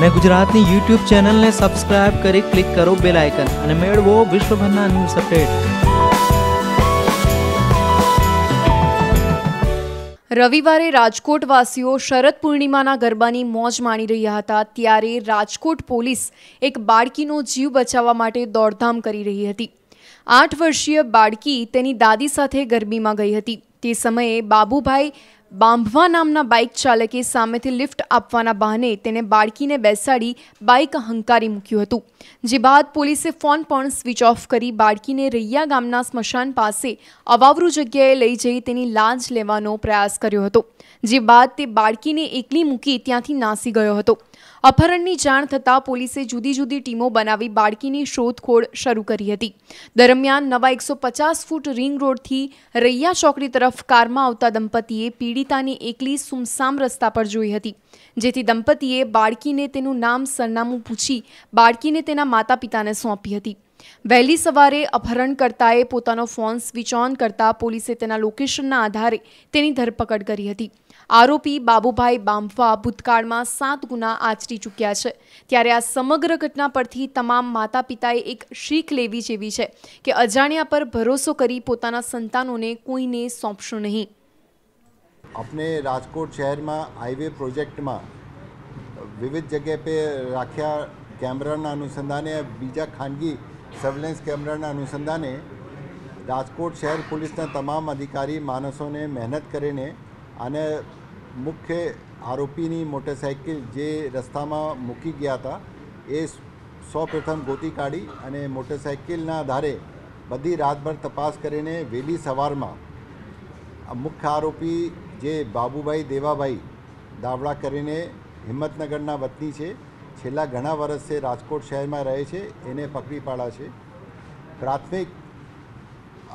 અને ગુજરાતની યુટ્યુબ ચેનલને સબસ્ક્રાઇબ કરી ક્લિક કરો બેલ આઇકન અને મેળવો વિશ્વભરના ન્યૂઝ અપડેટ રવિવારે રાજકોટવાસીઓ શરદ પૂર્ણિમાના ગરબાની મોજ માણી રહ્યા હતા ત્યારે રાજકોટ પોલીસ એક બાળકીનો જીવ બચાવવા માટે દોડધામ કરી રહી હતી આઠ વર્ષીય બાળકી તેની દાદી સાથે ગરબીમાં ગઈ હતી તે સમયે બાબુભાઈ બાંભવા નામના બાઇક ચાલકે સામેથી લિફ્ટ આપવાના બહાને તેને બાળકીને બેસાડી બાઇક હંકારી મૂક્યું હતું જે બાદ પોલીસે ફોન પણ સ્વિચ ઓફ કરી બાળકીને રૈયા ગામના સ્મશાન પાસે અવાવરુ જગ્યાએ લઈ જઈ તેની લાંચ લેવાનો પ્રયાસ કર્યો હતો જે બાદ તે બાળકીને એકલી મૂકી ત્યાંથી નાસી ગયો હતો અપહરણની જાણ થતાં પોલીસે જુદી જુદી ટીમો બનાવી બાળકીની શોધખોળ શરૂ કરી હતી દરમિયાન નવા એકસો પચાસ ફૂટ રિંગ રોડથી રૈયા ચોકડી તરફ કારમાં આવતા દંપતીએ પીડી પીડિતાને એકલી સુમસામ રસ્તા પર જોઈ હતી જેથી દંપતીએ બાળકીને તેનું નામ સરનામું પૂછી બાળકીને તેના માતા પિતાને સોંપી હતી વહેલી સવારે અપહરણકર્તાએ પોતાનો ફોન સ્વિચ ઓન કરતા પોલીસે તેના લોકેશનના આધારે તેની ધરપકડ કરી હતી આરોપી બાબુભાઈ બામ્ફા ભૂતકાળમાં સાત ગુના આચરી ચૂક્યા છે ત્યારે આ સમગ્ર ઘટના પરથી તમામ માતા પિતાએ એક શીખ લેવી જેવી છે કે અજાણ્યા પર ભરોસો કરી પોતાના સંતાનોને કોઈને સોંપશો નહીં આપણે રાજકોટ શહેરમાં હાઈવે પ્રોજેક્ટમાં વિવિધ જગ્યા પે રાખ્યા કેમેરાના અનુસંધાને બીજા ખાનગી સર્વેલન્સ કેમેરાના અનુસંધાને રાજકોટ શહેર પોલીસના તમામ અધિકારી માણસોને મહેનત કરીને અને મુખ્ય આરોપીની મોટરસાઇકલ જે રસ્તામાં મૂકી ગયા હતા એ સૌપ્રથમ ગોતી કાઢી અને મોટરસાઇકલના આધારે બધી રાતભર તપાસ કરીને વહેલી સવારમાં મુખ્ય આરોપી જે બાબુભાઈ દેવાભાઈ દાવડા કરીને હિંમતનગરના વતની છે છેલ્લા ઘણા વર્ષે રાજકોટ શહેરમાં રહે છે એને પકડી પાડ્યા છે પ્રાથમિક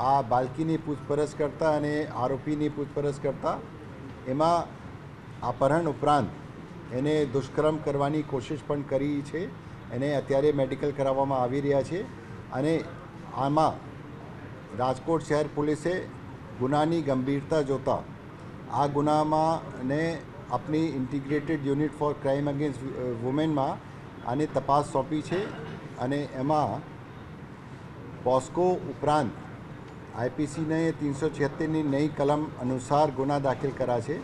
આ બાળકીની પૂછપરછ કરતાં અને આરોપીની પૂછપરછ કરતાં એમાં અપહરણ ઉપરાંત એને દુષ્કર્મ કરવાની કોશિશ પણ કરી છે એને અત્યારે મેડિકલ કરાવવામાં આવી રહ્યા છે અને આમાં રાજકોટ શહેર પોલીસે ગુનાની ગંભીરતા જોતાં આ ગુનામાં ને આપની integrated unit for crime against વુમેનમાં આની તપાસ સોંપી છે અને એમાં પોસ્કો ઉપરાંત આઈપીસીને ત્રણસો છોતેરની નઈ કલમ અનુસાર ગુના દાખલ કર્યા છે